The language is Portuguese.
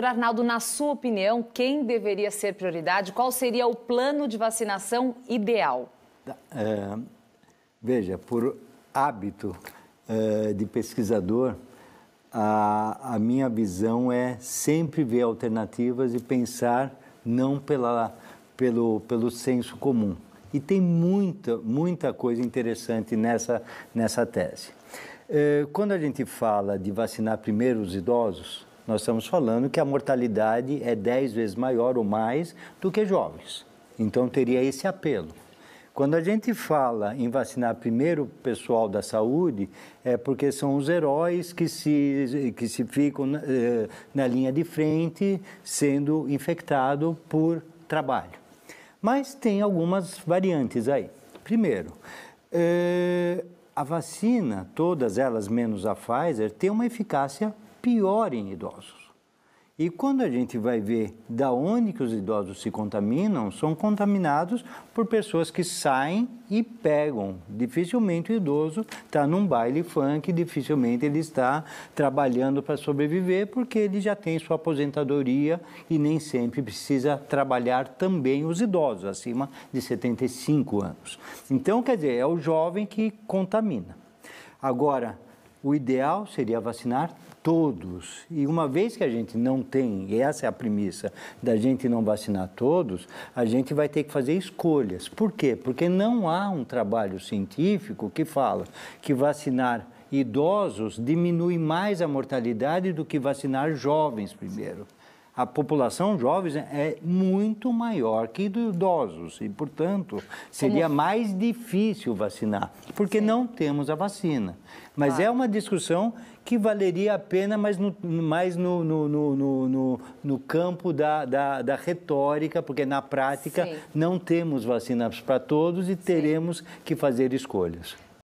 Doutor Arnaldo, na sua opinião, quem deveria ser prioridade? Qual seria o plano de vacinação ideal? É, veja, por hábito é, de pesquisador, a, a, minha visão é sempre ver alternativas e pensar não pela, pelo, pelo senso comum. E tem muita, muita coisa interessante nessa, nessa tese. É, quando a gente fala de vacinar primeiro os idosos, nós estamos falando que a mortalidade é 10 vezes maior ou mais do que jovens. Então teria esse apelo. Quando a gente fala em vacinar primeiro o pessoal da saúde, é porque são os heróis que se, que se ficam na, eh, na linha de frente sendo infectado por trabalho. Mas tem algumas variantes aí. Primeiro, é, a vacina, todas elas menos a Pfizer, tem uma eficácia pior em idosos. E quando a gente vai ver da onde que os idosos se contaminam, são contaminados por pessoas que saem e pegam. Dificilmente o idoso está num baile funk, dificilmente ele está trabalhando para sobreviver, porque ele já tem sua aposentadoria e nem sempre precisa trabalhar também os idosos, acima de 75 anos. Então, quer dizer, é o jovem que contamina. Agora, o ideal seria vacinar todos. E uma vez que a gente não tem, e essa é a premissa da gente não vacinar todos, a gente vai ter que fazer escolhas. Por quê? Porque não há um trabalho científico que fala que vacinar idosos diminui mais a mortalidade do que vacinar jovens primeiro a população jovem é muito maior que dos idosos e, portanto, seria Como... mais difícil vacinar, porque Sim. não temos a vacina. Mas ah. é uma discussão que valeria a pena, mas no, mais no, no, no, no, no campo da, da, da, retórica, porque na prática Sim. não temos vacinas para todos e teremos Sim. que fazer escolhas.